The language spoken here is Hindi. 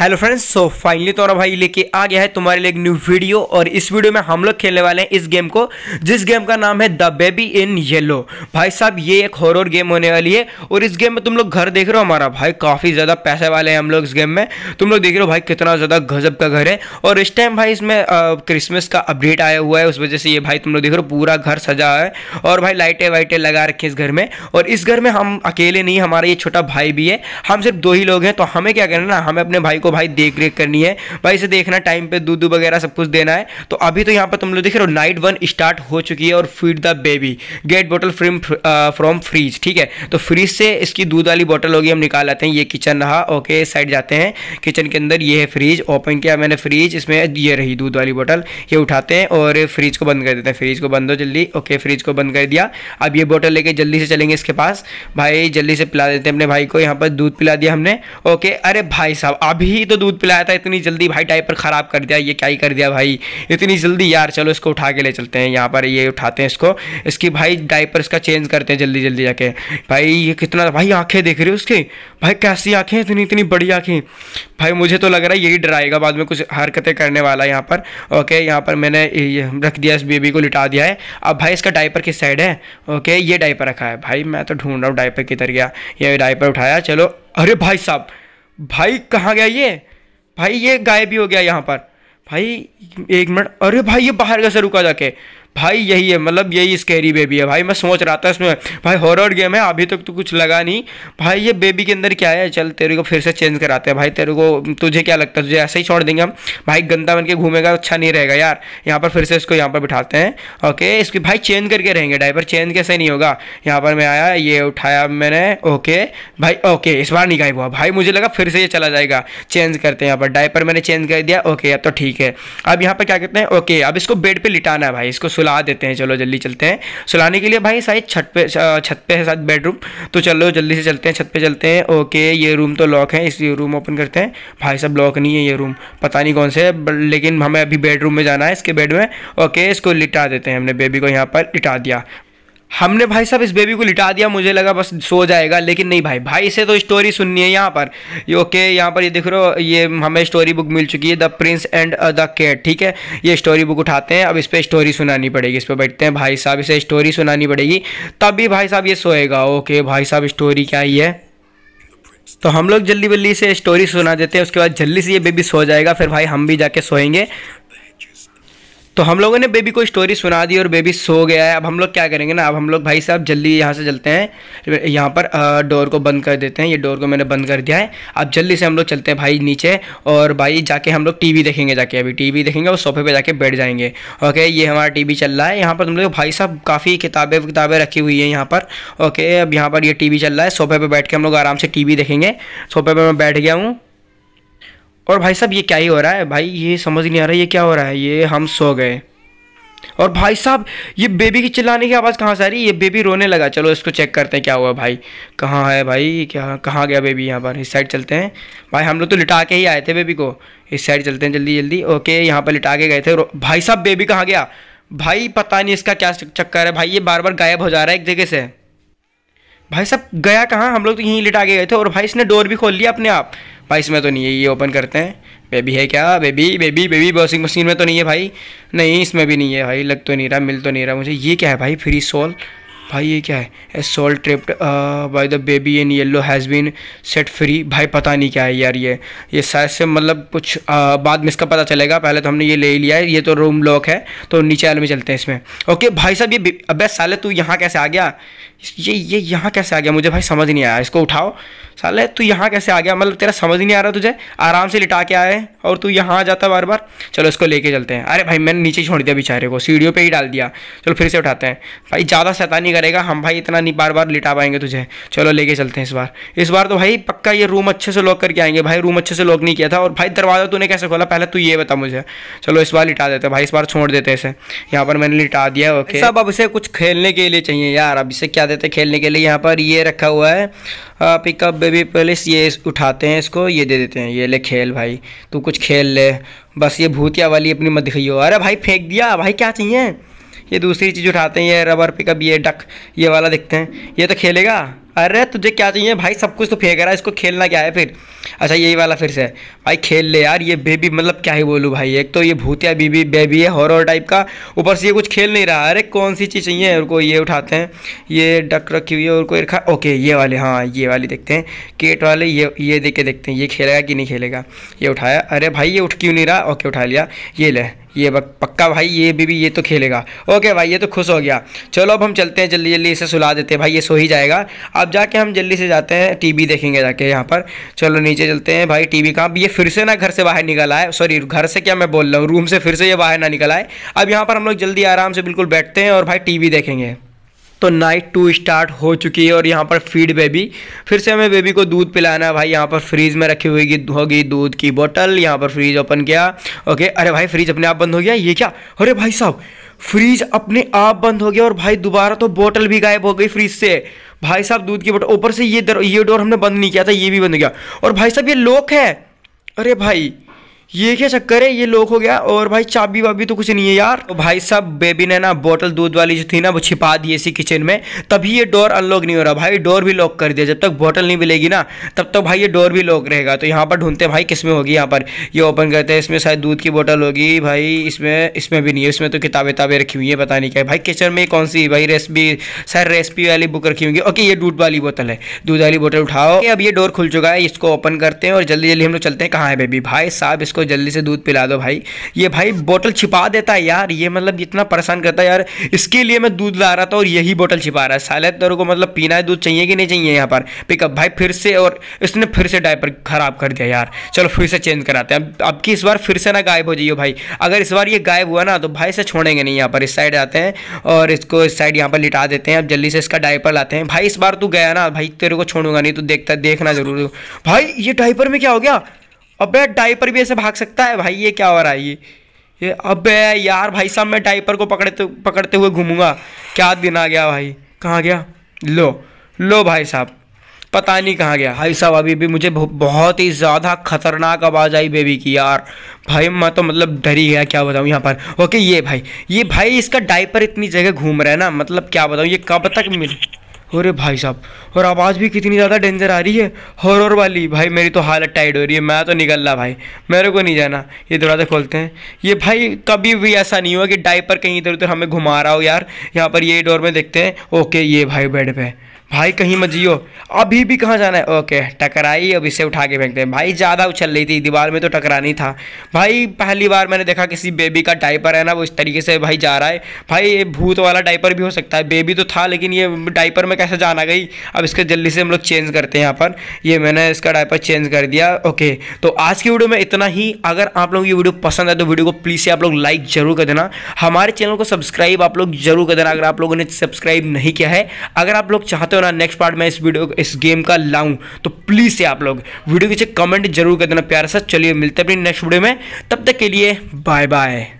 हेलो फ्रेंड्स सो फाइनली तो भाई लेके आ गया है तुम्हारे लिए एक न्यू वीडियो और इस वीडियो में हम लोग खेलने वाले हैं इस गेम को जिस गेम का नाम है द बेबी इन येलो भाई साहब ये एक हॉरर गेम होने वाली है और इस गेम में तुम लोग घर देख रहे हो हमारा भाई काफ़ी ज़्यादा पैसे वाले हैं हम लोग इस गेम में तुम लोग देख रहे हो भाई कितना ज़्यादा गजब का घर है और इस टाइम भाई इसमें क्रिसमस का अपडेट आया हुआ है उस वजह से ये भाई तुम लोग देख रहे हो पूरा घर सजा है और भाई लाइटें वाइटें लगा रखी इस घर में और इस घर में हम अकेले नहीं हमारा ये छोटा भाई भी है हम सिर्फ दो ही लोग हैं तो हमें क्या करना हमें अपने भाई को भाई देख रेख करनी है भाई इसे देखना टाइम पे दूध वगैरह सब कुछ देना है तो अभी तो यहाँ पर तुम लोग देख रहे हो नाइट वन स्टार्ट हो चुकी है और feed the baby get bottle फ्रीम फ्रॉम फ्रीज ठीक है तो फ्रीज से इसकी दूध वाली बॉटल होगी हम निकाल आते हैं ये किचन रहा ओके साइड जाते हैं किचन के अंदर ये है फ्रीज ओपन किया मैंने फ्रीज इसमें ये रही दूध वाली बॉटल ये उठाते हैं और फ्रीज को बंद कर देते हैं फ्रीज को बंद हो जल्दी ओके फ्रीज को बंद कर दिया अब ये बॉटल लेके जल्दी से चलेंगे इसके पास भाई जल्दी से पिला देते हैं अपने भाई को यहाँ पर दूध पिला दिया हमने ओके अरे भाई साहब अभी ही तो दूध पिलाया था इतनी जल्दी भाई डाइपर ख़राब कर दिया ये क्या ही कर दिया भाई इतनी जल्दी यार चलो इसको उठा के ले चलते हैं यहाँ पर ये उठाते हैं इसको इसकी भाई डाइपर इसका चेंज करते हैं जल्दी जल्दी जाके भाई ये कितना भाई आँखें देख रहे हो उसकी भाई कैसी आँखें इतनी इतनी बड़ी आँखें भाई मुझे तो लग रहा है यही डराएगा बाद में कुछ हरकतें करने वाला है यहाँ पर ओके यहाँ पर मैंने रख दिया इस बेबी को लिटा दिया है अब भाई इसका डाइपर किस साइड है ओके ये डाइपर रखा है भाई मैं तो ढूंढ रहा हूँ डाइपर किधर गया ये डाइपर उठाया चलो अरे भाई साहब भाई कहाँ गया ये भाई ये गायब ही हो गया यहाँ पर भाई एक मिनट अरे भाई ये बाहर कैसे रुका जाके भाई यही है मतलब यही स्कैरी बेबी है भाई मैं सोच रहा था इसमें भाई हॉरर गेम है अभी तक तो कुछ लगा नहीं भाई ये बेबी के अंदर क्या है चल तेरे को फिर से चेंज कराते हैं भाई तेरे को तुझे क्या लगता है तुझे ऐसे ही छोड़ देंगे हम भाई गंदा बन के घूमेगा अच्छा नहीं रहेगा यार यहाँ पर फिर से इसको यहाँ पर बिठाते हैं ओके इसकी भाई चेंज करके रहेंगे डाइपर चेंज कैसे नहीं होगा यहाँ पर मैं आया ये उठाया मैंने ओके भाई ओके इस बार नहीं गायब हुआ भाई मुझे लगा फिर से ये चला जाएगा चेंज करते हैं यहाँ पर डाइपर मैंने चेंज कर दिया ओके अब तो ठीक है अब यहाँ पर क्या कहते हैं ओके अब इसको बेड पर लिटाना है भाई इसको सुला देते हैं चलो जल्दी चलते हैं सुलाने के लिए भाई साइज छत पे छत पे है शायद बेडरूम तो चलो जल्दी से चलते हैं छत पे चलते हैं ओके ये रूम तो लॉक है इसलिए रूम ओपन करते हैं भाई साहब लॉक नहीं है ये रूम पता नहीं कौन से लेकिन हमें अभी बेडरूम में जाना है इसके बेड में ओके इसको लिटा देते हैं हमने बेबी को यहाँ पर लिटा दिया हमने भाई साहब इस बेबी को लिटा दिया मुझे लगा बस सो जाएगा लेकिन नहीं भाई भाई से तो स्टोरी सुननी है यहाँ पर ये ओके यहाँ पर ये देख रहे हो ये हमें स्टोरी बुक मिल चुकी है the prince and the cat ठीक है ये स्टोरी बुक उठाते हैं अब इस पर स्टोरी सुनानी पड़ेगी इस पर बैठते हैं भाई साहब इसे स्टोरी सुनानी पड़ेगी तभी भाई साहब ये सोएगा ओके भाई साहब स्टोरी क्या ही है तो हम लोग जल्दी बल्ली से स्टोरी सुना देते हैं उसके बाद जल्दी से ये बेबी सो जाएगा फिर भाई हम भी जाके सोएंगे तो हम लोगों ने बेबी को स्टोरी सुना दी और बेबी सो गया है अब हम लोग क्या करेंगे ना अब हम लोग भाई साहब जल्दी यहाँ से चलते हैं यहाँ पर डोर को बंद कर देते हैं ये डोर को मैंने बंद कर दिया है अब जल्दी से हम लोग चलते हैं भाई नीचे और भाई जाके हम लोग टी देखेंगे जाके अभी टी देखेंगे और सोफे पर जाके बैठ जाएंगे ओके ये हमारा टी चल रहा है यहाँ पर हम लोग भाई साहब काफ़ी किताबें किताबें रखी हुई है यहाँ पर ओके अब यहाँ पर ये टी चल रहा है सोफे पर बैठ के हम लोग आराम से टी देखेंगे सोफे पर मैं बैठ गया हूँ और भाई साहब ये क्या ही हो रहा है भाई ये समझ नहीं आ रहा ये क्या हो रहा है ये हम सो गए और भाई साहब ये बेबी की चिल्लाने की आवाज़ कहाँ से आ रही है ये बेबी रोने लगा चलो इसको चेक करते हैं क्या हुआ भाई कहाँ है भाई क्या कहाँ गया बेबी यहाँ पर इस साइड चलते हैं भाई हम लोग तो लिटा के ही आए थे बेबी को इस साइड चलते हैं जल्दी जल्दी ओके यहाँ पर लिटा के गए थे भाई साहब बेबी कहाँ गया भाई पता नहीं इसका क्या चक्कर है भाई ये बार बार गायब हो जा रहा है एक जगह से भाई साहब गया कहाँ हम लोग तो यहीं लिटा के गए थे और भाई इसने डोर भी खोल लिया अपने आप भाई इसमें तो नहीं है ये ओपन करते हैं बेबी है क्या baby baby baby washing machine में तो नहीं है भाई नहीं इसमें भी नहीं है भाई लग तो नहीं रहा मिल तो नहीं रहा मुझे ये क्या है भाई फ्री सोल भाई ये क्या है a soul trapped by the baby in yellow has been set free भाई पता नहीं क्या है यार ये ये शायद से मतलब कुछ आ, uh, बाद में इसका पता चलेगा पहले तो हमने ये ले लिया है ये तो रूम लॉक है तो नीचे आल में चलते हैं इसमें ओके भाई साहब ये अबे साले तू यहाँ कैसे आ गया ये ये यहाँ कैसे आ गया मुझे भाई समझ नहीं आया इसको उठाओ साले तू यहाँ कैसे आ गया मतलब तेरा समझ नहीं आ रहा तुझे आराम से लिटा के आए और तू यहाँ आ जाता बार बार चलो इसको लेके चलते हैं अरे भाई मैंने नीचे छोड़ दिया बेचारे को सीढ़ियों पे ही डाल दिया चलो फिर से उठाते हैं भाई ज़्यादा नहीं करेगा हम भाई इतना नहीं बार बार लिटा पाएंगे तुझे चलो लेके चलते हैं इस बार इस बार तो भाई पक्का ये रूम अच्छे से लॉक करके आएंगे भाई रूम अच्छे से लॉक नहीं किया था और भाई दरवाज़ा तूने कैसे खोला पहले तू ये बता मुझे चलो इस बार लिटा देते हैं भाई इस बार छोड़ देते इसे यहाँ पर मैंने लिटा दिया ओके सब अब इसे कुछ खेलने के लिए चाहिए यार अब इसे क्या जाते हैं खेलने के लिए यहाँ पर ये रखा हुआ है पिकअप बेबी पुलिस ये उठाते हैं इसको ये दे देते हैं ये ले खेल भाई तू कुछ खेल ले बस ये भूतिया वाली अपनी मत दिखाई हो अरे भाई फेंक दिया भाई क्या चाहिए ये दूसरी चीज़ उठाते हैं ये रबर पिकअप ये डक ये वाला देखते हैं ये तो खेलेगा अरे तुझे क्या चाहिए भाई सब कुछ तो फेंक रहा है इसको खेलना क्या है फिर अच्छा यही वाला फिर से भाई खेल ले यार ये बेबी मतलब क्या ही बोलूँ भाई एक तो ये भूतिया बीबी बेबी है हॉरर टाइप का ऊपर से ये कुछ खेल नहीं रहा अरे कौन सी चीज़ चाहिए और को ये उठाते हैं ये डक रखी हुई है और कोई रखा ओके ये वाले हाँ ये वाले देखते हैं केट वाले ये ये देख के देखते हैं ये खेलेगा कि नहीं खेलेगा ये उठाया अरे भाई ये उठ क्यों नहीं रहा ओके उठा लिया ये ले ये पक्का भाई ये भी, भी ये तो खेलेगा ओके भाई ये तो खुश हो गया चलो अब हम चलते हैं जल्दी जल्दी इसे सुला देते हैं भाई ये सो ही जाएगा अब जाके हम जल्दी से जाते हैं टीवी देखेंगे जाके यहाँ पर चलो नीचे चलते हैं भाई टीवी का अब ये फिर से ना घर से बाहर निकल आए सॉरी घर से क्या मैं बोल रहा हूँ रूम से फिर से ये बाहर ना निकल आए अब यहाँ पर हम लोग जल्दी आराम से बिल्कुल बैठते हैं और भाई वी देखेंगे तो नाइट टू स्टार्ट हो चुकी है और यहाँ पर फीड बेबी फिर से हमें बेबी को दूध पिलाना है भाई यहाँ पर फ्रीज़ में रखी हुई होगी दूध की बोतल यहाँ पर फ्रीज ओपन किया ओके अरे भाई फ्रीज अपने आप बंद हो गया ये क्या अरे भाई साहब फ्रीज अपने आप बंद हो गया और भाई दोबारा तो बोतल भी गायब हो गई फ्रीज से भाई साहब दूध की बोतल ऊपर से ये दर, ये डोर हमने बंद नहीं किया था ये भी बंद हो गया और भाई साहब ये लोक है अरे भाई ये क्या चक्कर है ये लोक हो गया और भाई चाबी वाबी तो कुछ नहीं है यार तो भाई साहब बेबी ने ना बोतल दूध वाली जो थी ना वो छिपा दी इसी किचन में तभी ये डोर अनलॉक नहीं हो रहा भाई डोर भी लॉक कर दिया जब तक बोतल नहीं मिलेगी ना तब तक तो भाई ये डोर भी लॉक रहेगा तो यहाँ पर ढूंढते भाई किस में होगी यहाँ पर ये ओपन करते हैं इसमें शायद दूध की बोटल होगी भाई इसमें इसमें भी नहीं है इसमें तो किताबें ताबें रखी हुई है पता नहीं क्या भाई किचन में कौन सी भाई रेसिपी शायद रेसिपी वाली बुक रखी होगी ओके ये दूध वाली बोतल है दूध वाली बोतल उठाओ अब ये डोर खुल चुका है इसको ओपन करते हैं और जल्दी जल्दी हम लोग चलते हैं कहाँ है बेबी भाई साहब इसको इसको जल्दी से दूध पिला दो भाई ये भाई बोतल छिपा देता है यार ये मतलब इतना परेशान करता है यार इसके लिए मैं दूध ला रहा था और यही बोतल छिपा रहा है साले तेरे को मतलब पीना है दूध चाहिए कि नहीं चाहिए यहाँ पर पिकअप भाई फिर से और इसने फिर से डायपर ख़राब कर दिया यार चलो फिर से चेंज कराते हैं अब अब की इस बार फिर से ना गायब हो जाइए भाई अगर इस बार ये गायब हुआ ना तो भाई से छोड़ेंगे नहीं यहाँ पर इस साइड आते हैं और इसको इस साइड यहाँ पर लिटा देते हैं अब जल्दी से इसका डायपर लाते हैं भाई इस बार तू गया ना भाई तेरे को छोड़ूंगा नहीं तो देखता देखना जरूर भाई ये डायपर में क्या हो गया अबे डाइपर भी ऐसे भाग सकता है भाई ये क्या हो रहा है ये ये अबे यार भाई साहब मैं डाइपर को पकड़ते पकड़ते हुए घूमूंगा क्या दिन आ गया भाई कहाँ गया लो लो भाई साहब पता नहीं कहाँ गया भाई साहब अभी भी मुझे बहुत ही ज़्यादा खतरनाक आवाज़ आई बेबी की यार भाई मैं तो मतलब डरी गया क्या बताऊँ यहाँ पर ओके ये भाई ये भाई इसका डाइपर इतनी जगह घूम रहा है ना मतलब क्या बताऊँ ये कब तक मिल अरे भाई साहब और आवाज़ भी कितनी ज़्यादा डेंजर आ रही है हॉरर वाली भाई मेरी तो हालत टाइट हो रही है मैं तो निकल रहा भाई मेरे को नहीं जाना ये दरवाज़ा खोलते हैं ये भाई कभी भी ऐसा नहीं हुआ कि डाइपर कहीं इधर उधर हमें घुमा रहा हो यार यहाँ पर ये डोर में देखते हैं ओके ये भाई बेड पे भाई कहीं मत जियो अभी भी कहाँ जाना है ओके टकराई अब इसे उठा के फेंकते हैं भाई ज़्यादा उछल रही थी दीवार में तो टकरा नहीं था भाई पहली बार मैंने देखा किसी बेबी का डाइपर है ना वो इस तरीके से भाई जा रहा है भाई ये भूत वाला डाइपर भी हो सकता है बेबी तो था लेकिन ये डाइपर में कैसे जाना गई अब इसके जल्दी से हम लोग चेंज करते हैं यहाँ पर ये मैंने इसका डाइपर चेंज कर दिया ओके तो आज की वीडियो में इतना ही अगर आप लोग ये वीडियो पसंद है तो वीडियो को प्लीज़ से आप लोग लाइक जरूर कर देना हमारे चैनल को सब्सक्राइब आप लोग जरूर कर देना अगर आप लोगों ने सब्सक्राइब नहीं किया है अगर आप लोग चाहते हो ना नेक्स्ट पार्ट में इस वीडियो इस गेम का लाऊं तो प्लीज़ से आप लोग वीडियो के नीचे कमेंट जरूर कर देना प्यार सा चलिए मिलते हैं अपनी नेक्स्ट वीडियो में तब तक के लिए बाय बाय